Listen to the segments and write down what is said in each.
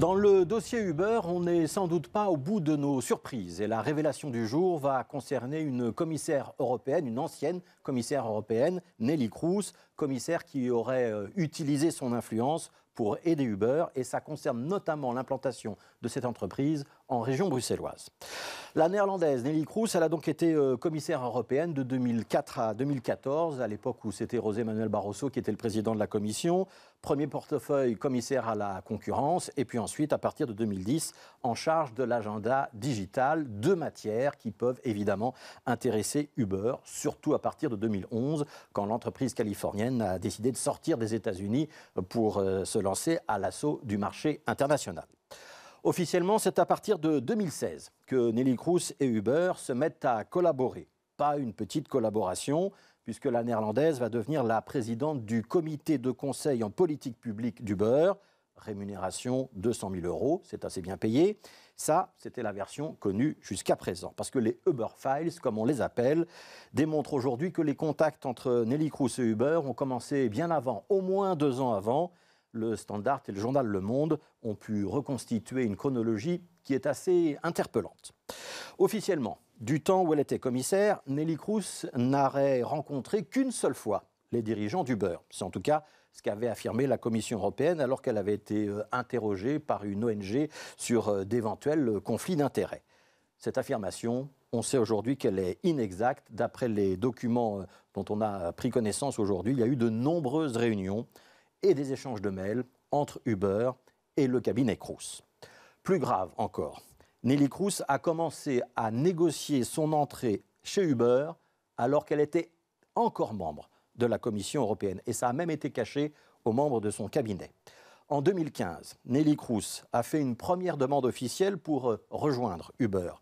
Dans le dossier Uber, on n'est sans doute pas au bout de nos surprises et la révélation du jour va concerner une commissaire européenne, une ancienne commissaire européenne, Nelly Cruz, commissaire qui aurait euh, utilisé son influence pour aider Uber et ça concerne notamment l'implantation de cette entreprise en région bruxelloise. La néerlandaise Nelly Cruz, elle a donc été euh, commissaire européenne de 2004 à 2014, à l'époque où c'était José Manuel Barroso qui était le président de la Commission, premier portefeuille commissaire à la concurrence, et puis ensuite, à partir de 2010, en charge de l'agenda digital, deux matières qui peuvent évidemment intéresser Uber, surtout à partir de 2011, quand l'entreprise californienne a décidé de sortir des États-Unis pour se euh, lancé à l'assaut du marché international. Officiellement, c'est à partir de 2016 que Nelly Cruz et Uber se mettent à collaborer. Pas une petite collaboration, puisque la néerlandaise va devenir la présidente du comité de conseil en politique publique d'Uber. Rémunération 200 000 euros, c'est assez bien payé. Ça, c'était la version connue jusqu'à présent. Parce que les Uber Files, comme on les appelle, démontrent aujourd'hui que les contacts entre Nelly Cruz et Uber ont commencé bien avant, au moins deux ans avant, le Standard et le journal Le Monde ont pu reconstituer une chronologie qui est assez interpellante. Officiellement, du temps où elle était commissaire, Nelly Cruz n'aurait rencontré qu'une seule fois les dirigeants du beurre. C'est en tout cas ce qu'avait affirmé la Commission européenne alors qu'elle avait été euh, interrogée par une ONG sur euh, d'éventuels conflits d'intérêts. Cette affirmation, on sait aujourd'hui qu'elle est inexacte. D'après les documents euh, dont on a pris connaissance aujourd'hui, il y a eu de nombreuses réunions et des échanges de mails entre Uber et le cabinet Cruz. Plus grave encore, Nelly Cruz a commencé à négocier son entrée chez Uber alors qu'elle était encore membre de la Commission européenne. Et ça a même été caché aux membres de son cabinet. En 2015, Nelly Cruz a fait une première demande officielle pour euh, rejoindre Uber.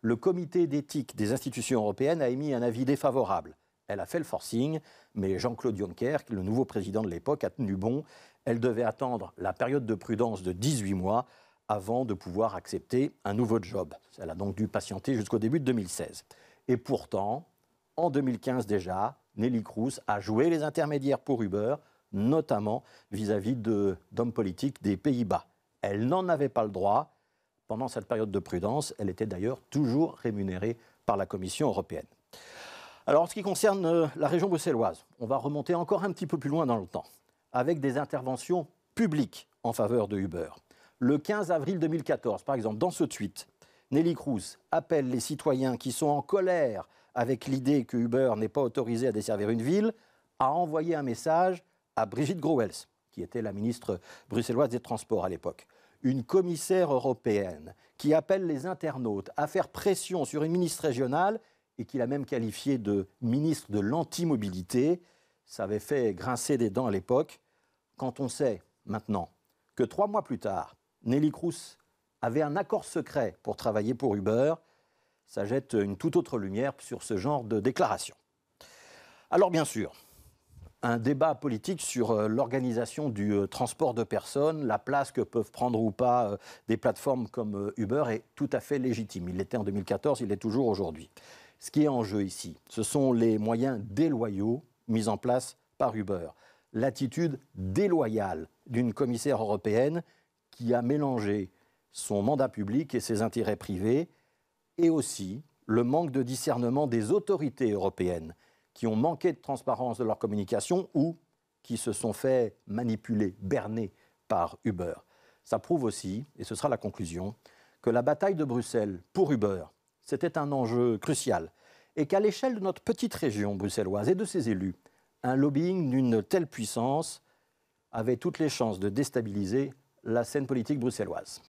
Le comité d'éthique des institutions européennes a émis un avis défavorable elle a fait le forcing, mais Jean-Claude Juncker, le nouveau président de l'époque, a tenu bon. Elle devait attendre la période de prudence de 18 mois avant de pouvoir accepter un nouveau job. Elle a donc dû patienter jusqu'au début de 2016. Et pourtant, en 2015 déjà, Nelly Cruz a joué les intermédiaires pour Uber, notamment vis-à-vis de, d'hommes politiques des Pays-Bas. Elle n'en avait pas le droit. Pendant cette période de prudence, elle était d'ailleurs toujours rémunérée par la Commission européenne. Alors, en ce qui concerne euh, la région bruxelloise, on va remonter encore un petit peu plus loin dans le temps, avec des interventions publiques en faveur de Uber. Le 15 avril 2014, par exemple, dans ce tweet, Nelly Cruz appelle les citoyens qui sont en colère avec l'idée que Uber n'est pas autorisé à desservir une ville à envoyer un message à Brigitte Groels, qui était la ministre bruxelloise des Transports à l'époque. Une commissaire européenne qui appelle les internautes à faire pression sur une ministre régionale et qu'il a même qualifié de ministre de l'antimobilité. Ça avait fait grincer des dents à l'époque. Quand on sait maintenant que trois mois plus tard, Nelly Cruz avait un accord secret pour travailler pour Uber, ça jette une toute autre lumière sur ce genre de déclaration. Alors bien sûr, un débat politique sur euh, l'organisation du euh, transport de personnes, la place que peuvent prendre ou pas euh, des plateformes comme Uber est tout à fait légitime. Il l'était en 2014, il l'est toujours aujourd'hui. Ce qui est en jeu ici, ce sont les moyens déloyaux mis en place par Uber. L'attitude déloyale d'une commissaire européenne qui a mélangé son mandat public et ses intérêts privés, et aussi le manque de discernement des autorités européennes qui ont manqué de transparence de leur communication ou qui se sont fait manipuler, berner par Uber. Ça prouve aussi, et ce sera la conclusion, que la bataille de Bruxelles pour Uber c'était un enjeu crucial, et qu'à l'échelle de notre petite région bruxelloise et de ses élus, un lobbying d'une telle puissance avait toutes les chances de déstabiliser la scène politique bruxelloise.